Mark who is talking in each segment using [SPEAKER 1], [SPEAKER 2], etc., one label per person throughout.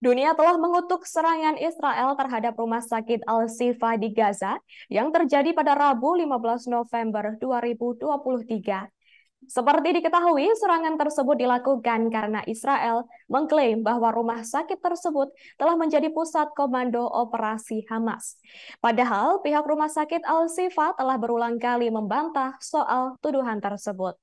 [SPEAKER 1] Dunia telah mengutuk serangan Israel terhadap rumah sakit al sifa di Gaza yang terjadi pada Rabu 15 November 2023. Seperti diketahui, serangan tersebut dilakukan karena Israel mengklaim bahwa rumah sakit tersebut telah menjadi pusat komando operasi Hamas. Padahal pihak rumah sakit al sifa telah berulang kali membantah soal tuduhan tersebut.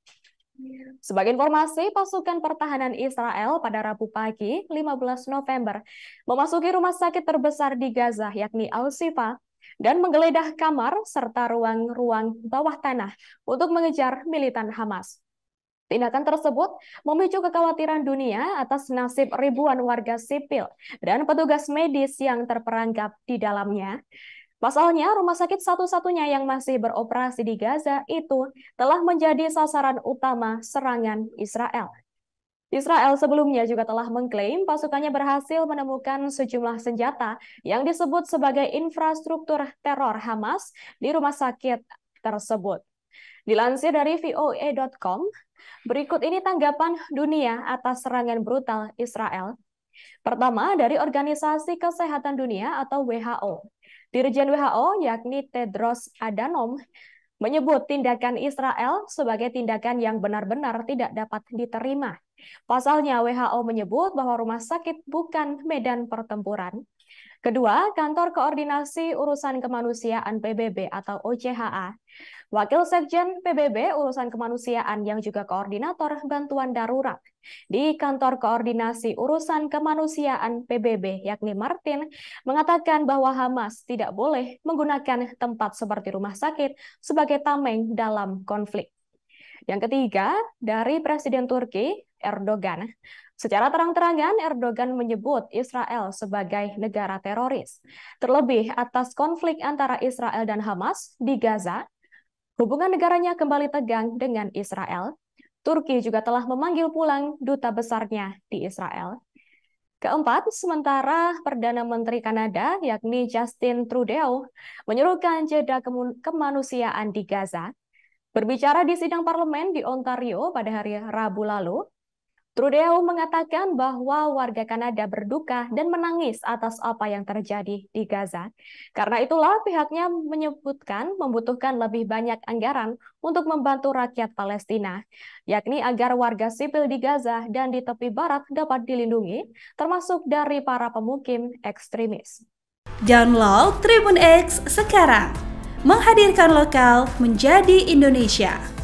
[SPEAKER 1] Sebagai informasi, pasukan pertahanan Israel pada Rabu pagi 15 November memasuki rumah sakit terbesar di Gaza yakni Al-Sifa dan menggeledah kamar serta ruang-ruang bawah tanah untuk mengejar militan Hamas. Tindakan tersebut memicu kekhawatiran dunia atas nasib ribuan warga sipil dan petugas medis yang terperangkap di dalamnya. Pasalnya, rumah sakit satu-satunya yang masih beroperasi di Gaza itu telah menjadi sasaran utama serangan Israel. Israel sebelumnya juga telah mengklaim pasukannya berhasil menemukan sejumlah senjata yang disebut sebagai infrastruktur teror Hamas di rumah sakit tersebut. Dilansir dari voa.com, e berikut ini tanggapan dunia atas serangan brutal Israel Pertama, dari Organisasi Kesehatan Dunia atau WHO. Dirjen WHO, yakni Tedros Adhanom, menyebut tindakan Israel sebagai tindakan yang benar-benar tidak dapat diterima. Pasalnya, WHO menyebut bahwa rumah sakit bukan medan pertempuran, Kedua, Kantor Koordinasi Urusan Kemanusiaan PBB atau OCHA. Wakil Sekjen PBB Urusan Kemanusiaan yang juga Koordinator Bantuan Darurat di Kantor Koordinasi Urusan Kemanusiaan PBB yakni Martin mengatakan bahwa Hamas tidak boleh menggunakan tempat seperti rumah sakit sebagai tameng dalam konflik. Yang ketiga, dari Presiden Turki, Erdogan. Secara terang-terangan, Erdogan menyebut Israel sebagai negara teroris. Terlebih atas konflik antara Israel dan Hamas di Gaza, hubungan negaranya kembali tegang dengan Israel. Turki juga telah memanggil pulang duta besarnya di Israel. Keempat, sementara Perdana Menteri Kanada, yakni Justin Trudeau, menyerukan jeda kemanusiaan di Gaza. Berbicara di sidang parlemen di Ontario pada hari Rabu lalu, Trudeau mengatakan bahwa warga Kanada berduka dan menangis atas apa yang terjadi di Gaza. Karena itulah pihaknya menyebutkan membutuhkan lebih banyak anggaran untuk membantu rakyat Palestina, yakni agar warga sipil di Gaza dan di tepi barat dapat dilindungi, termasuk dari para pemukim ekstremis. Download Tribun X sekarang, menghadirkan lokal menjadi Indonesia.